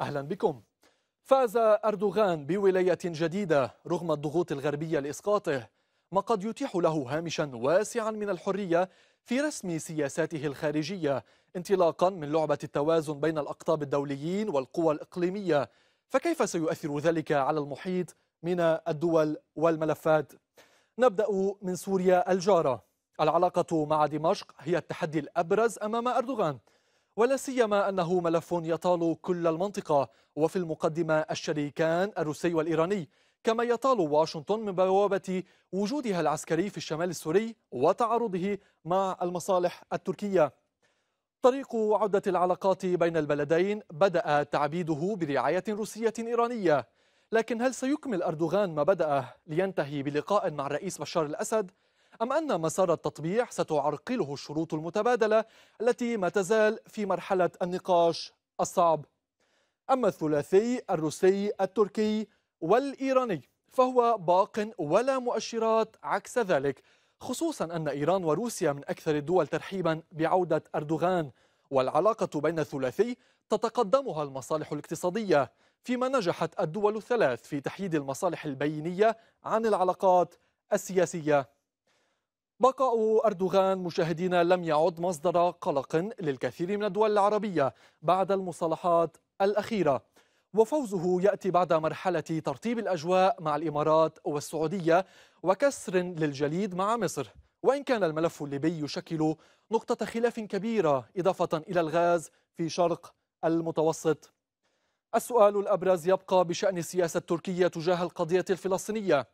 أهلا بكم فاز أردوغان بولاية جديدة رغم الضغوط الغربية لإسقاطه ما قد يتيح له هامشا واسعا من الحرية في رسم سياساته الخارجية انطلاقا من لعبة التوازن بين الأقطاب الدوليين والقوى الإقليمية فكيف سيؤثر ذلك على المحيط من الدول والملفات؟ نبدأ من سوريا الجارة العلاقة مع دمشق هي التحدي الأبرز أمام أردوغان ولا سيما أنه ملف يطال كل المنطقة وفي المقدمة الشريكان الروسي والإيراني كما يطال واشنطن من بوابة وجودها العسكري في الشمال السوري وتعارضه مع المصالح التركية طريق عودة العلاقات بين البلدين بدأ تعبيده برعاية روسية إيرانية لكن هل سيكمل أردوغان ما بدأه لينتهي بلقاء مع الرئيس بشار الأسد أم أن مسار التطبيع ستعرقله الشروط المتبادلة التي ما تزال في مرحلة النقاش الصعب أما الثلاثي الروسي التركي والإيراني فهو باق ولا مؤشرات عكس ذلك خصوصا أن إيران وروسيا من أكثر الدول ترحيبا بعودة أردوغان والعلاقة بين الثلاثي تتقدمها المصالح الاقتصادية فيما نجحت الدول الثلاث في تحييد المصالح البينية عن العلاقات السياسية بقاء أردوغان مشاهدينا لم يعد مصدر قلق للكثير من الدول العربية بعد المصالحات الأخيرة وفوزه يأتي بعد مرحلة ترتيب الأجواء مع الإمارات والسعودية وكسر للجليد مع مصر وإن كان الملف الليبي يشكل نقطة خلاف كبيرة إضافة إلى الغاز في شرق المتوسط السؤال الأبرز يبقى بشأن السياسة التركية تجاه القضية الفلسطينية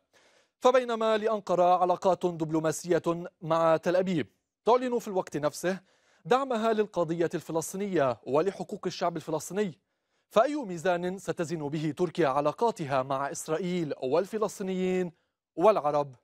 فبينما لأنقرة علاقات دبلوماسية مع تل أبيب تعلن في الوقت نفسه دعمها للقضية الفلسطينية ولحقوق الشعب الفلسطيني فأي ميزان ستزن به تركيا علاقاتها مع إسرائيل والفلسطينيين والعرب